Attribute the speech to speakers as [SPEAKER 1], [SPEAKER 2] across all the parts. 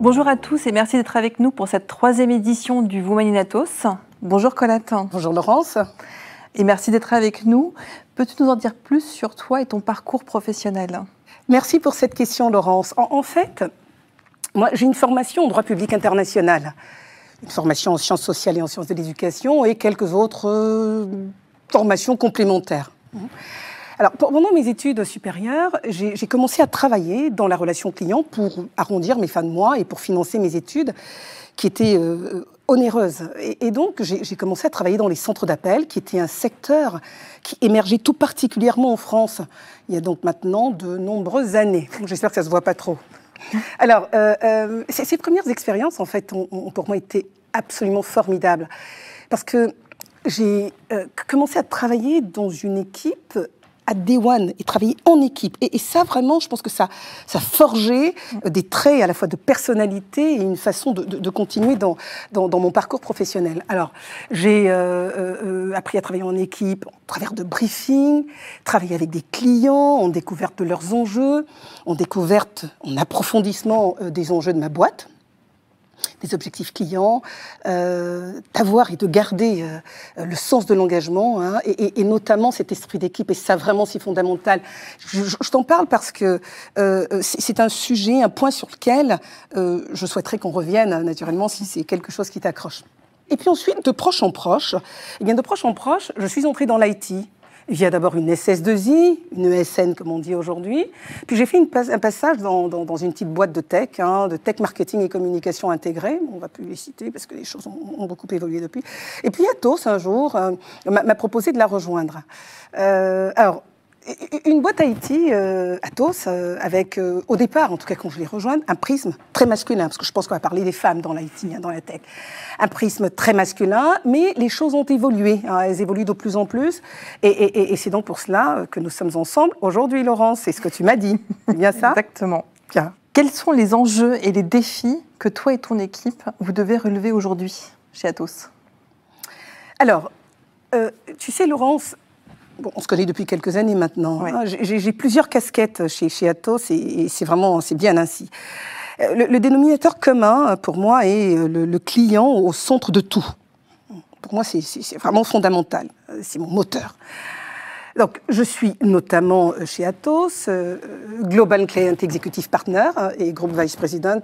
[SPEAKER 1] Bonjour à tous et merci d'être avec nous pour cette troisième édition du Vous Bonjour Collette. Bonjour Laurence. Et merci d'être avec nous. Peux-tu nous en dire plus sur toi et ton parcours professionnel Merci
[SPEAKER 2] pour cette question Laurence. En, fait, moi j'ai une formation en droit public international, une formation en sciences sociales et en sciences de l'éducation et quelques autres euh, formations complémentaires. Alors, pendant mes études supérieures, j'ai commencé à travailler dans la relation client pour arrondir mes fins de mois et pour financer mes études qui étaient euh, onéreuses. Et, donc, j'ai commencé à travailler dans les centres d'appel, qui était un secteur qui émergeait tout particulièrement en France. Il y a donc maintenant de nombreuses années. J'espère que ça ne se voit pas trop. Alors, euh, euh, ces, premières expériences, en fait, ont, pour moi été absolument formidables. Parce que j'ai commencé à travailler dans une équipe à Day One et travailler en équipe. Et, ça, vraiment, je pense que ça, ça forgeait euh, des traits à la fois de personnalité et une façon de, de, de continuer dans, dans, dans, mon parcours professionnel. Alors, j'ai euh, euh, euh appris à travailler en équipe au travers de briefings, travailler avec des clients en découverte de leurs enjeux, en découverte, en approfondissement euh, des enjeux de ma boîte des objectifs clients, euh, d'avoir et de garder euh, le sens de l'engagement, hein, et, et, et, notamment cet esprit d'équipe, et ça vraiment si fondamental. Je, t'en parle parce que euh, euh c'est un sujet, un point sur lequel euh, je souhaiterais qu'on revienne, naturellement, si c'est quelque chose qui t'accroche. Et puis ensuite, de proche en proche, eh bien de proche en proche, je suis entrée dans l'IT, il y a d'abord une SS2I, une ESN comme on dit aujourd'hui. Puis j'ai fait une, un passage dans, une petite boîte de tech, hein, de tech marketing et communication intégrée. On va plus les citer parce que les choses ont, beaucoup évolué depuis. Et puis Atos, un jour, euh, m'a proposé de la rejoindre. Euh, alors, une boîte Haïti, euh, Atos, Athos, euh, avec, euh, au départ, en tout cas quand je les rejoins, un prisme très masculin, parce que je pense qu'on va parler des femmes dans l'Haïti, hein, dans la tech. Un prisme très masculin, mais les choses ont évolué, hein, elles évoluent de plus en plus, et, c'est donc pour cela que nous sommes ensemble aujourd'hui, Laurence, c'est ce que tu m'as dit, bien
[SPEAKER 1] ça Exactement. Bien. Quels sont les enjeux et les défis que toi et ton équipe, vous devez relever aujourd'hui chez Atos
[SPEAKER 2] Alors, tu sais, Laurence, on se connaît depuis quelques années maintenant. Ah, j'ai plusieurs casquettes chez, chez Atos et, c'est vraiment c'est bien ainsi. Euh, le, dénominateur commun euh, pour moi est euh, le, le client au centre de tout. Pour moi, c'est vraiment fondamental. C'est mon moteur. Donc, je suis notamment euh, chez Atos, euh, euh, Global Client Executive Partner et Group Vice President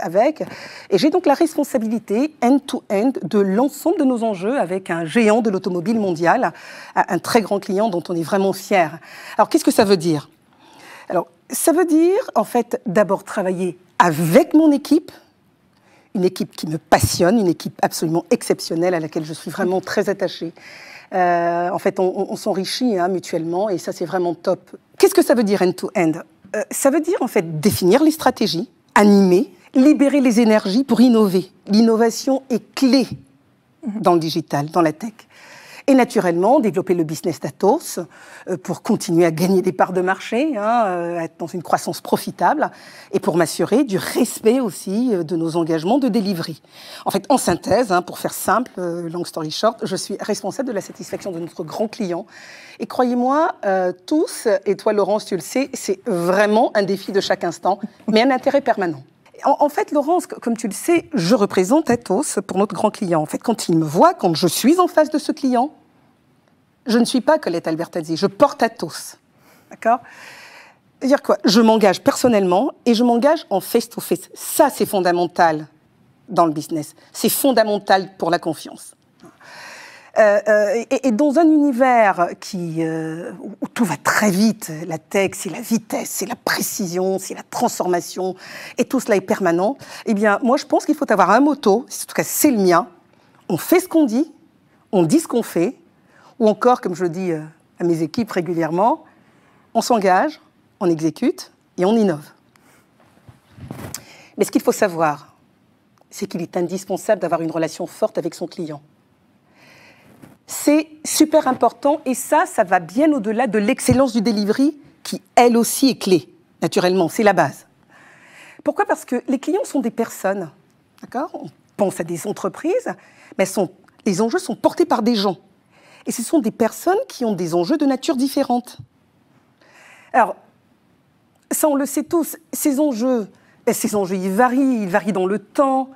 [SPEAKER 2] avec. Et j'ai donc la responsabilité end-to-end de l'ensemble de nos enjeux avec un géant de l'automobile mondial, un très grand client dont on est vraiment fier. Alors, qu'est-ce que ça veut dire Alors, ça veut dire, en fait, d'abord travailler avec mon équipe, une équipe qui me passionne, une équipe absolument exceptionnelle à laquelle je suis vraiment très attachée. Euh, en fait, on, s'enrichit hein, mutuellement et ça, c'est vraiment top. Qu'est-ce que ça veut dire end-to-end euh, Ça veut dire, en fait, définir les stratégies, animer, libérer les énergies pour innover. L'innovation est clé dans le digital, dans la tech. Et naturellement, développer le business d'Atos euh, pour continuer à gagner des parts de marché, hein, euh, être dans une croissance profitable et pour m'assurer du respect aussi euh, de nos engagements de delivery. En fait, en synthèse, hein, pour faire simple, long story short, je suis responsable de la satisfaction de notre grand client. Et croyez-moi, tous, et toi Laurence, tu le sais, c'est vraiment un défi de chaque instant, mais un intérêt permanent. En, fait, Laurence, comme tu le sais, je représente Atos pour notre grand client. En fait, quand il me voit, quand je suis en face de ce client, je ne suis pas Colette Albertazzi, je porte Atos. D'accord dire quoi Je m'engage personnellement et je m'engage en face to -face. Ça, c'est fondamental dans le business. C'est fondamental pour la confiance. Euh, euh, et, dans un univers euh, où tout va très vite, la tech, c'est la vitesse, c'est la précision, c'est la transformation, et tout cela est permanent, eh bien, moi, je pense qu'il faut avoir un motto, en tout cas, c'est le mien. On fait ce qu'on dit, on dit ce qu'on fait, ou encore, comme je le dis à mes équipes régulièrement, on s'engage, on exécute et on innove. Mais ce qu'il faut savoir, c'est qu'il est indispensable d'avoir une relation forte avec son client c'est super important et ça, ça va bien au-delà de l'excellence du delivery qui, elle aussi, est clé, naturellement, c'est la base. Pourquoi Parce que les clients sont des personnes, d'accord On pense à des entreprises, mais les enjeux sont portés par des gens. Et ce sont des personnes qui ont des enjeux de nature différente. Alors, ça, on le sait tous, ces enjeux, ces enjeux, ils varient, ils varient dans le temps,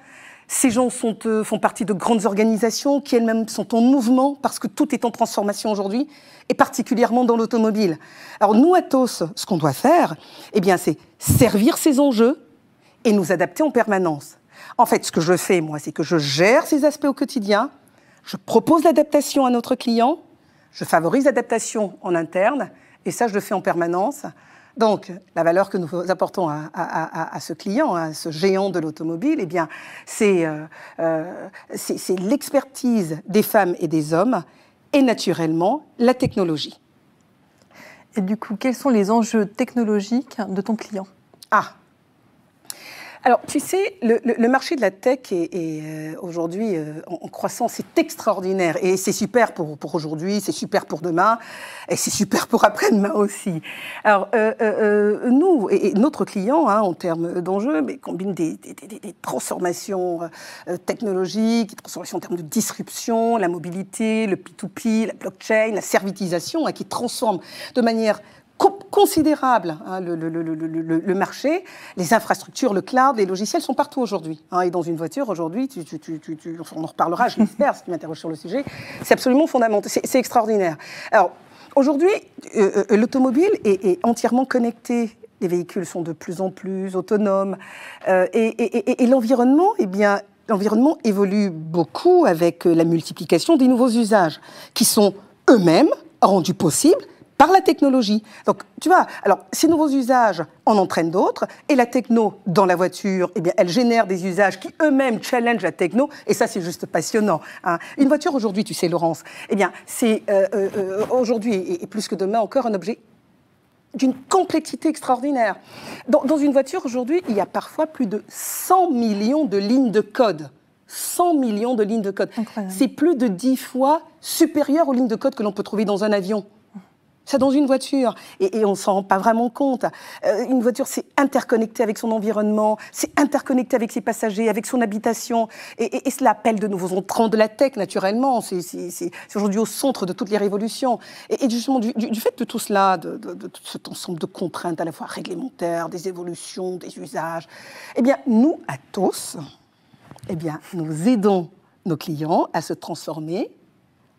[SPEAKER 2] ces gens euh, font partie de grandes organisations qui elles-mêmes sont en mouvement parce que tout est en transformation aujourd'hui, et particulièrement dans l'automobile. Alors nous, Atos, ce qu'on doit faire, eh c'est servir ces enjeux et nous adapter en permanence. En fait, ce que je fais, moi, c'est que je gère ces aspects au quotidien, je propose l'adaptation à notre client, je favorise l'adaptation en interne, et ça, je le fais en permanence. Donc, la valeur que nous apportons à, ce client, à ce géant de l'automobile, eh euh, euh, c'est l'expertise des femmes et des hommes et naturellement la technologie. Et du coup,
[SPEAKER 1] quels sont les enjeux technologiques de ton client Ah,
[SPEAKER 2] alors, tu sais, le, marché de la tech est, euh, aujourd'hui euh, en, croissance, c'est extraordinaire. Et c'est super pour, pour aujourd'hui, c'est super pour demain, et c'est super pour après-demain aussi. Alors, euh, euh, euh nous, et, notre client, hein, en termes d'enjeux, combine des, transformations technologiques, des transformations en termes de disruption, la mobilité, le P2P, la blockchain, la servitisation, hein, qui transforme de manière considérable, hein, le, le, le, le, marché, les infrastructures, le cloud, les logiciels sont partout aujourd'hui. Hein. et dans une voiture, aujourd'hui, on en reparlera, je l'espère, si tu m'interroges sur le sujet, c'est absolument fondamental, c'est extraordinaire. Alors, aujourd'hui, euh, euh, l'automobile est, entièrement connectée. Les véhicules sont de plus en plus autonomes. Euh, et, et, et, et l'environnement, eh bien, l'environnement évolue beaucoup avec la multiplication des nouveaux usages qui sont eux-mêmes rendus possibles par la technologie. Donc, tu vois, alors ces nouveaux usages en entraînent d'autres, et la techno dans la voiture, eh bien, elle génère des usages qui eux-mêmes challengent la techno, et ça, c'est juste passionnant. Hein. Une voiture aujourd'hui, tu sais, Laurence, eh bien, c'est euh, euh, euh, aujourd'hui et, plus que demain encore un objet d'une complexité extraordinaire. Dans, dans une voiture aujourd'hui, il y a parfois plus de 100 millions de lignes de code. 100 millions de lignes de code. C'est plus de 10 fois supérieur aux lignes de code que l'on peut trouver dans un avion ça dans une voiture. Et, on ne s'en rend pas vraiment compte. Euh, une voiture, c'est interconnecté avec son environnement, c'est interconnecté avec ses passagers, avec son habitation. Et, cela appelle de nouveaux entrants de la tech, naturellement. C'est aujourd'hui au centre de toutes les révolutions. Et, justement, du, fait de tout cela, de, de, cet ensemble de contraintes à la fois réglementaires, des évolutions, des usages, eh bien, nous, à tous, eh bien, nous aidons nos clients à se transformer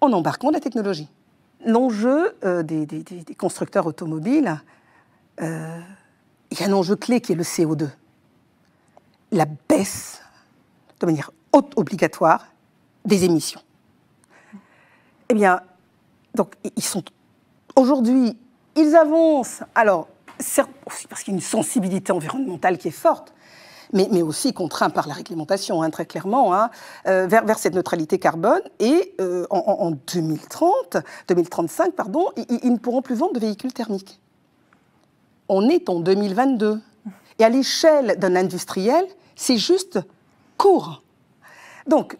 [SPEAKER 2] en embarquant la technologie l'enjeu euh, des, constructeurs automobiles, euh, il y a un enjeu clé qui est le CO2. La baisse, de manière haute, obligatoire, des émissions. Eh bien, donc, ils sont. Aujourd'hui, ils avancent. Alors, certes, parce qu'il y a une sensibilité environnementale qui est forte, mais, aussi contraint par la réglementation, hein, très clairement, hein, euh, vers, vers, cette neutralité carbone. Et euh, en, 2030, 2035, pardon, ils ne pourront plus vendre de véhicules thermiques. On est en 2022. Et à l'échelle d'un industriel, c'est juste court. Donc,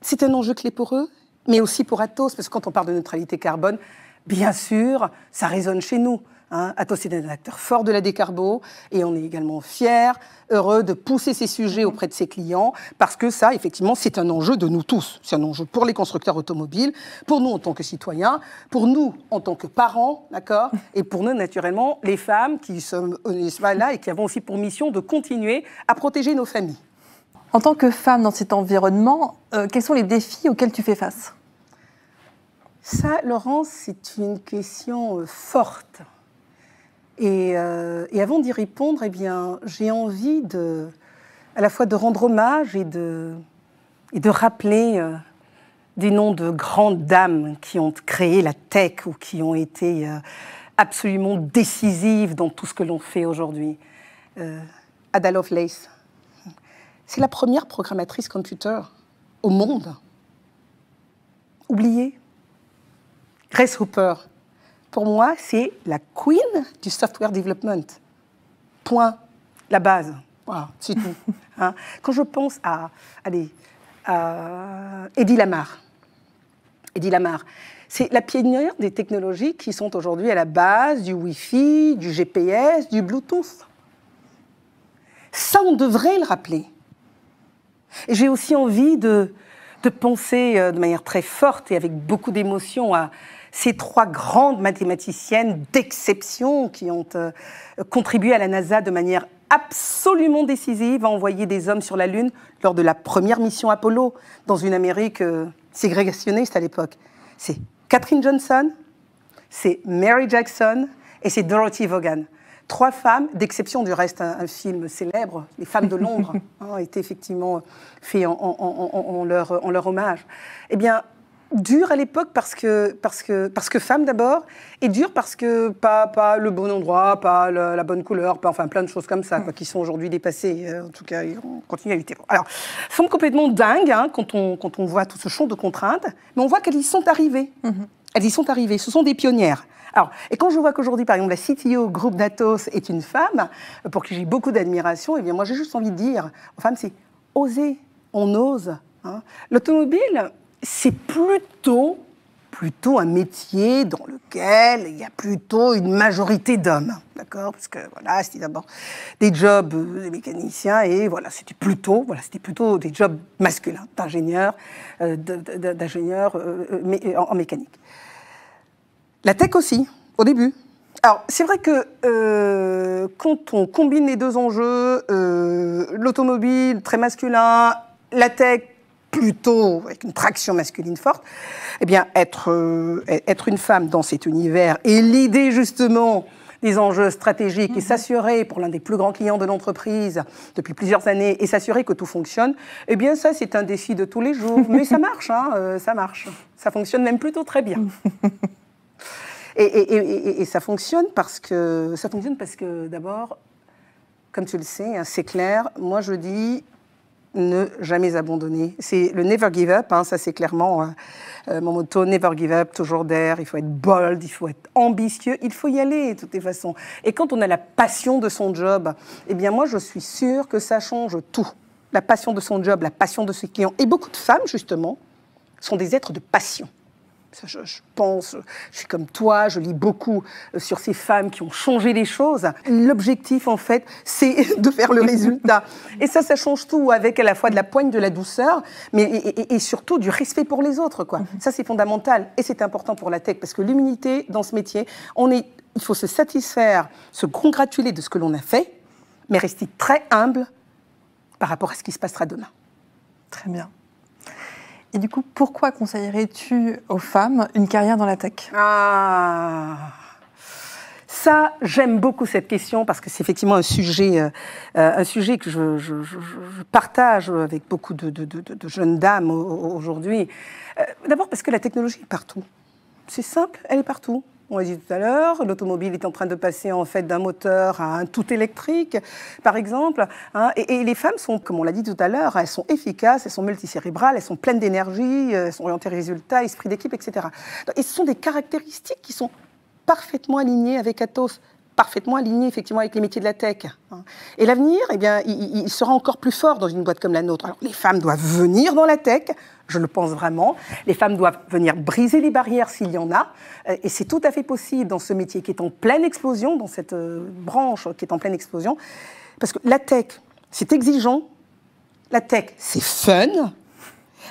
[SPEAKER 2] c'est un enjeu clé pour eux, mais aussi pour Atos, parce que quand on parle de neutralité carbone, bien sûr, ça résonne chez nous. Hein, Atos est un acteur fort de la décarbo et on est également fiers, heureux de pousser ces sujets mhm. auprès de ses clients parce que ça, effectivement, c'est un enjeu de nous tous. C'est un enjeu pour les constructeurs automobiles, pour nous en tant que citoyens, pour nous en tant que parents, d'accord Et pour nous, naturellement, les femmes qui sommes euh, là et qui avons aussi pour mission de continuer à protéger nos familles.
[SPEAKER 1] En tant que femme dans cet environnement, euh, quels sont les défis auxquels tu fais face
[SPEAKER 2] Ça, Laurence, c'est une question euh, forte. Euh, et, avant d'y répondre, eh bien, j'ai envie de, à la fois de rendre hommage et de, et de rappeler euh, des noms de grandes dames qui ont créé la tech ou qui ont été euh, absolument décisives dans tout ce que l'on fait aujourd'hui. Ada Lovelace, c'est la première programmatrice computer au monde. Oubliée. Grace Hooper, pour moi, c'est la queen du software development. Point. La base. c'est tout. Hein. Quand je pense à, allez, à Eddie Lamar, Eddie Lamar, c'est la pionnière des technologies qui sont aujourd'hui à la base du Wi-Fi, du GPS, du Bluetooth. Ça, on devrait le rappeler. Et j'ai aussi envie de, de penser euh, de manière très forte et avec beaucoup d'émotion à, ces trois grandes mathématiciennes d'exception qui ont euh, contribué à la NASA de manière absolument décisive à envoyer des hommes sur la Lune lors de la première mission Apollo dans une Amérique euh, ségrégationniste à l'époque. C'est Catherine Johnson, c'est Mary Jackson et c'est Dorothy Vaughan. Trois femmes, d'exception du reste, un, film célèbre, Les femmes de l'ombre, hein, a été effectivement fait en, leur, leur hommage. Eh bien, dur à l'époque parce que, parce que, parce que femme d'abord, et dur parce que pas, pas le bon endroit, pas la, bonne couleur, pas, enfin plein de choses comme ça, mm. qui sont aujourd'hui dépassées. Euh, en tout cas, on continue à lutter. Alors, sont complètement dingues hein, quand, on, quand on voit tout ce champ de contraintes, mais on voit qu'elles y sont arrivées. Mm-hmm. Elles y sont arrivées, ce sont des pionnières. Alors, et quand je vois qu'aujourd'hui, par exemple, la CTO groupe d'Atos est une femme, pour qui j'ai beaucoup d'admiration, et eh bien moi j'ai juste envie de dire aux femmes, c'est oser, on ose. Hein. L'automobile, c'est plutôt, plutôt un métier dans lequel il y a plutôt une majorité d'hommes, d'accord Parce que voilà, c'était d'abord des jobs euh, mécaniciens et voilà, c'était plutôt, voilà, c'était plutôt des jobs masculins d'ingénieurs, euh, d'ingénieurs euh, en, mécanique. La tech aussi, au début. Alors, c'est vrai que quand on combine les deux enjeux, l'automobile très masculin, la tech plutôt avec une traction masculine forte, eh bien, être, euh, être une femme dans cet univers et l'idée justement des enjeux stratégiques et mhm. s'assurer, pour l'un des plus grands clients de l'entreprise depuis plusieurs années, et s'assurer que tout fonctionne, eh bien ça, c'est un défi de tous les jours. Mais ça marche, hein, euh, ça marche. Ça fonctionne même plutôt très bien. et, ça fonctionne parce que, ça fonctionne parce que d'abord, comme tu le sais, hein, c'est clair, moi je dis, ne jamais abandonner. C'est le never give up, hein, ça c'est clairement euh, euh, mon motto, never give up, toujours d'air, il faut être bold, il faut être ambitieux, il faut y aller de toutes les façons. Et quand on a la passion de son job, eh bien moi je suis sûre que ça change tout. La passion de son job, la passion de ses clients. Et beaucoup de femmes, justement, sont des êtres de passion. Je, pense, je suis comme toi, je lis beaucoup euh, sur ces femmes qui ont changé les choses. L'objectif, en fait, c'est de faire le résultat. Et ça, ça change tout, avec à la fois de la poigne, de la douceur, mais et, et surtout du respect pour les autres. Quoi. Mhm. Ça, c'est fondamental et c'est important pour la tech, parce que l'humilité dans ce métier, on est, il faut se satisfaire, se congratuler de ce que l'on a fait, mais rester très humble par rapport à ce qui se
[SPEAKER 1] passera demain. Très bien. Et du coup, pourquoi conseillerais-tu aux femmes une carrière dans la tech Ah ça, j'aime
[SPEAKER 2] beaucoup cette question parce que c'est effectivement un sujet, euh, euh, un sujet que je, partage avec beaucoup de, jeunes dames aujourd'hui. Euh, d'abord parce que la technologie est partout. C'est simple, elle est partout on l'a dit tout à l'heure, l'automobile est en train de passer en fait d'un moteur à un tout électrique, par exemple. Hein, et, les femmes sont, comme on l'a dit tout à l'heure, elles sont efficaces, elles sont multicérébrales, elles sont pleines d'énergie, euh, elles sont orientées résultats, esprit d'équipe, etc. Et ce sont des caractéristiques qui sont parfaitement alignées avec Athos parfaitement aligné effectivement avec les métiers de la tech. Hein. Et l'avenir, eh bien, il, sera encore plus fort dans une boîte comme la nôtre. Alors, les femmes doivent venir dans la tech, je le pense vraiment. Les femmes doivent venir briser les barrières s'il y en a. Euh, et c'est tout à fait possible dans ce métier qui est en pleine explosion, dans cette euh, branche qui est en pleine explosion. Parce que la tech, c'est exigeant. La tech, c'est fun.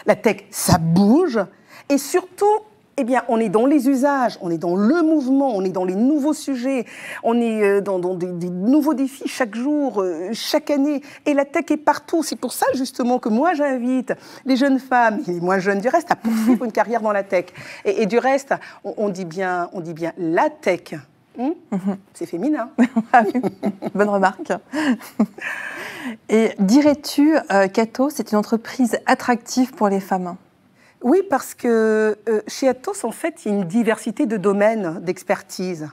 [SPEAKER 2] La tech, ça bouge. Et surtout, eh bien, on est dans les usages, on est dans le mouvement, on est dans les nouveaux sujets, on est euh, dans, des, nouveaux défis chaque jour, euh, chaque année. Et la tech est partout. C'est pour ça, justement, que moi, j'invite les jeunes femmes, les moins jeunes du reste, à poursuivre une carrière dans la tech. Et, du reste, on, dit bien, on dit bien la tech. Hmm mhm. C'est féminin.
[SPEAKER 1] Ah Bonne remarque. Et dirais-tu, Cato, euh, c'est une entreprise attractive pour les femmes oui, parce que euh, chez
[SPEAKER 2] Atos, en fait, il y a une diversité de domaines d'expertise.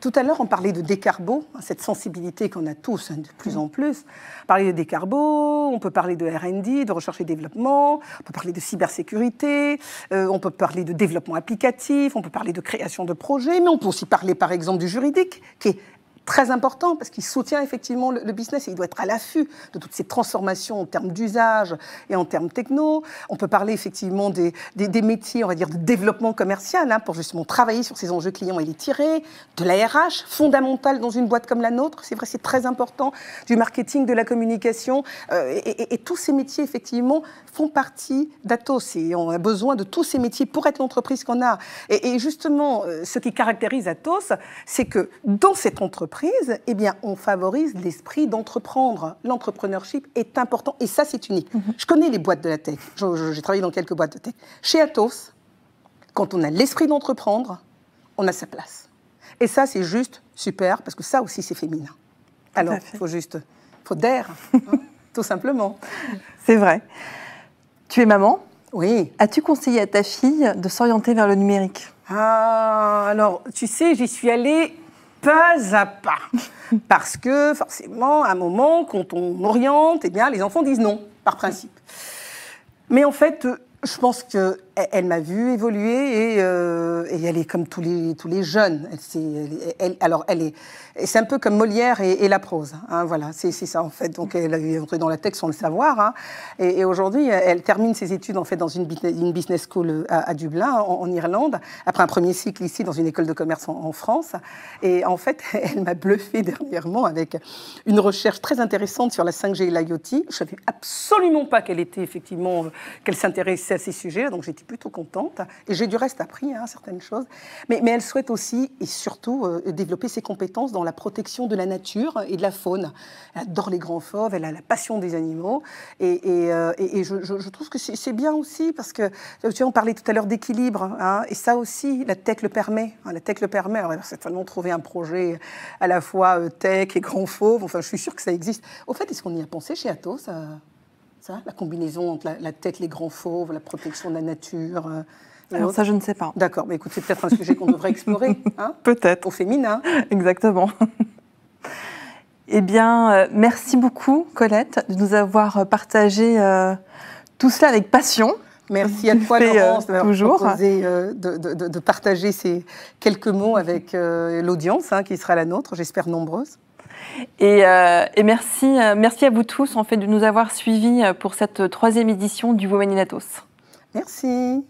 [SPEAKER 2] Tout à l'heure, on parlait de décarbo, hein, cette sensibilité qu'on a tous hein, de plus en plus. Parler de décarbo, on peut parler de R&D, de recherche et développement, on peut parler de cybersécurité, euh, on peut parler de développement applicatif, on peut parler de création de projets, mais on peut aussi parler, par exemple, du juridique, qui est très important parce qu'il soutient effectivement le, business et il doit être à l'affût de toutes ces transformations en termes d'usage et en termes techno. On peut parler effectivement des, des, métiers, on va dire, de développement commercial hein, pour justement travailler sur ces enjeux clients et les tirer, de la RH, fondamentale dans une boîte comme la nôtre, c'est vrai, c'est très important, du marketing, de la communication. Euh, et, tous ces métiers, effectivement, font partie d'Atos et on a besoin de tous ces métiers pour être l'entreprise qu'on a. Et, et justement, euh, ce qui caractérise Atos, c'est que dans cette entreprise, eh bien, on favorise l'esprit d'entreprendre. L'entrepreneurship est important et ça, c'est unique. Mhm. Je connais les boîtes de la tech. J'ai travaillé dans quelques boîtes de tech. Chez Atos, quand on a l'esprit d'entreprendre, on a sa place. Et ça, c'est juste super parce que ça
[SPEAKER 1] aussi, c'est féminin. Alors, il faut juste, faut d'air, tout simplement. C'est vrai. Tu es maman Oui. As-tu conseillé à ta fille de s'orienter vers le numérique
[SPEAKER 2] ah, alors, tu sais, j'y suis allée pas à pas. Parce que forcément, à un moment, quand on oriente, eh bien, les enfants disent non, par principe. Mais en fait, je pense qu'elle elle, m'a vu évoluer euh, et, elle est comme tous les, tous les jeunes. elle, alors, elle est, c'est un peu comme Molière et, la prose. Hein, voilà, c'est, ça en fait. Donc, elle est entrée dans la texte sans le savoir. Hein. et, aujourd'hui, elle termine ses études en fait dans une, business school euh, à, Dublin, en, Irlande, après un premier cycle ici dans une école de commerce en, France. Et en fait, elle m'a bluffé dernièrement avec une recherche très intéressante sur la 5G et l'IoT. Je savais absolument pas qu'elle était effectivement, euh, qu'elle s'intéressait à ces sujets, donc j'étais plutôt contente. Et j'ai du reste appris hein, certaines choses. Mais, elle souhaite aussi et surtout euh, développer ses compétences dans la protection de la nature et de la faune. Elle adore les grands fauves, elle a la passion des animaux. Et, euh, je, trouve que c'est bien aussi parce que, tu vois, on parlait tout à l'heure d'équilibre. Hein, et ça aussi, la tech le permet. Hein, la tech le permet. Alors, on va certainement trouver un projet à la fois euh, tech et grand fauve. Enfin, je suis sûre que ça existe. Au fait, est-ce qu'on y a pensé chez Atos la combinaison entre la, tête, les grands fauves, la protection de la nature. Euh, alors ça, je ne sais pas.
[SPEAKER 1] D'accord, mais écoute, c'est peut-être un sujet qu'on devrait explorer. Hein, peut-être. Au féminin. Exactement. eh bien, euh, merci beaucoup, Colette, de nous avoir partagé euh, tout cela avec passion. Merci à toi, Laurence, toujours.
[SPEAKER 2] de, de, partager ces quelques mots avec l'audience hein, qui sera la nôtre, j'espère
[SPEAKER 1] nombreuse. Euh, et, merci, euh, merci à vous tous en fait de nous avoir suivis euh, pour cette troisième édition du Women in Merci.